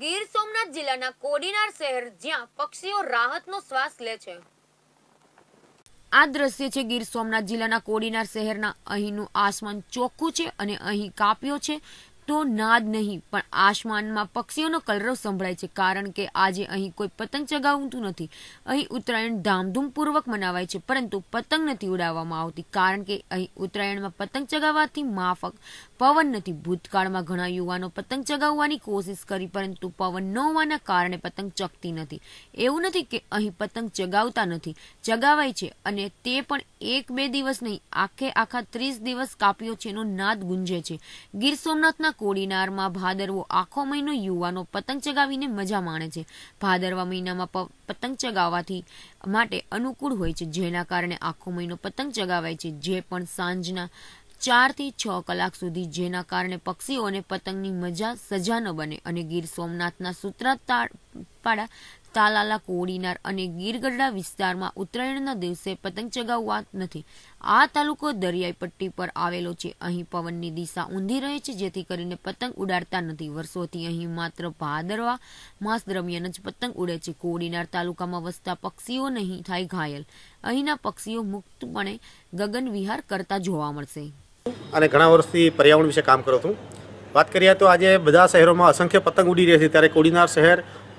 ગીર સોમનાથ જિલ્લાના કોડીનાર શહેર જ્યાં પક્ષીઓ રાહતનો શ્વાસ લે છે આ દ્રશ્ય છે ગીર સોમનાથ જિલ્લાના કોડીનાર શહેરના અહીંનું આસમાન ચોખ્ખું છે અને અહીં કાપ્યો છે તો નાદ નહીં પણ આસમાનમાં પક્ષીઓનો કલરવ સંભળાય છે કારણ કે આજે અહીં કોઈ પતંગ ચગાવતું નથી અહીં ઉત્તરાયણ ધામધૂમપૂર્વક મનાવાય છે પરંતુ પતંગ નથી ઉડાવવામાં આવતી કારણ કે અહીં ઉત્તરાયણમાં પતંગ ચગાવવાથી માફક પવન નથી ભૂતકાળમાં ઘણા યુવાનો પતંગ ચગાવવાની કોશિશ કરી પરંતુ પવન ન હોવાના કારણે પતંગ ચગતી નથી એવું નથી કે અહીં પતંગ ચગાવતા નથી ચગાવાય છે અને તે પણ એક બે દિવસ નહીં આખે આખા ત્રીસ દિવસ કાપ્યો છે એનો નાદ ગુંજે છે ગીર સોમનાથના કોડીનારમાં ભાદરવો આખો મહિનો યુવાનો પતંગ ચગાવીને મજા માણે છે ભાદરવા મહિનામાં પતંગ ચગાવવાથી માટે અનુકૂળ હોય છે જેના કારણે આખો મહિનો પતંગ ચગાવાય છે જે પણ સાંજના ચારથી છ કલાક સુધી જેના કારણે પક્ષીઓને પતંગની મજા સજા ન બને અને ગીર સોમનાથના સૂત્રાતાળ પાડા તાલાલા કોડીનાર અને ગીરગઢડા વિસ્તારમાં ઉત્તરાયણના દિવસે પતંગ ચગાવવા નથી આ તાલુકો દરિયાઈ પટ્ટી પર આવેલો છે અહીં પવનની દિશા ઊંધી રહે છે જેથી કરીને પતંગ ઉડાડતા નથી વર્ષોથી અહીં માત્ર ભાદરવા માસ દરમિયાન જ પતંગ ઉડે છે કોડીનાર તાલુકામાં વસતા પક્ષીઓ નહીં થાય ઘાયલ અહીંના પક્ષીઓ મુક્તપણે ગગન વિહાર કરતા જોવા મળશે અને ઘણા વર્ષથી પર્યાવરણ વિશે કામ કરો છું વાત કરીએ તો આજે બધા શહેરોમાં અસંખ્ય પતંગ ઉડી રહી છે ત્યારે કોડીનાર શહેર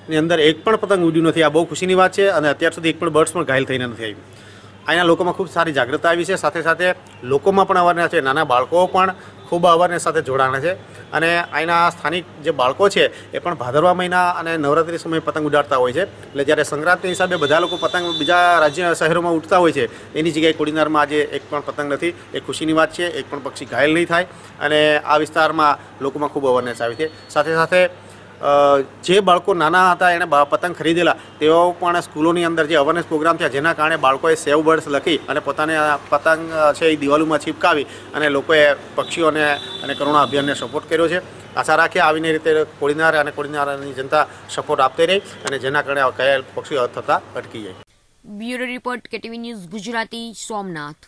ની અંદર એક પણ પતંગ ઉડ્યું નથી આ બહુ ખુશીની વાત છે અને અત્યાર સુધી એક પણ બર્ડ્સ પણ ઘાયલ થઈને નથી આવી અહીંના લોકોમાં ખૂબ સારી જાગૃતતા આવી છે સાથે સાથે લોકોમાં પણ અવારનેસ છે નાના બાળકો પણ ખૂબ અવારનેસ સાથે જોડાણા છે અને અહીંના સ્થાનિક જે બાળકો છે એ પણ ભાદરવા મહિના અને નવરાત્રિ સમયે પતંગ ઉડાડતા હોય છે એટલે જ્યારે સંક્રાંતિ હિસાબે બધા લોકો પતંગ બીજા રાજ્ય શહેરોમાં ઉડતા હોય છે એની જગ્યાએ કોડીનારમાં આજે એક પણ પતંગ નથી એ ખુશીની વાત છે એક પણ પક્ષી ઘાયલ નહીં થાય અને આ વિસ્તારમાં લોકોમાં ખૂબ અવારનેસ આવી છે સાથે સાથે જે બાળકો નાના હતા એણે પતંગ ખરીદેલા તેઓ પણ સ્કૂલોની અંદર જે અવેરનેસ પ્રોગ્રામ થયા જેના કારણે બાળકોએ સેવ બર્ડ્સ લખી અને પોતાને પતંગ છે એ દિવાલોમાં છિપકાવી અને લોકોએ પક્ષીઓને અને કરુણા અભિયાનને સપોર્ટ કર્યો છે આશા રાખીએ આવીને રીતે કોડીનાર અને કોડીનારની જનતા સપોર્ટ આપતી રહી અને જેના કારણે કયા પક્ષીઓ થતાં અટકી જાય bureau report KTV news Gujarati Somnath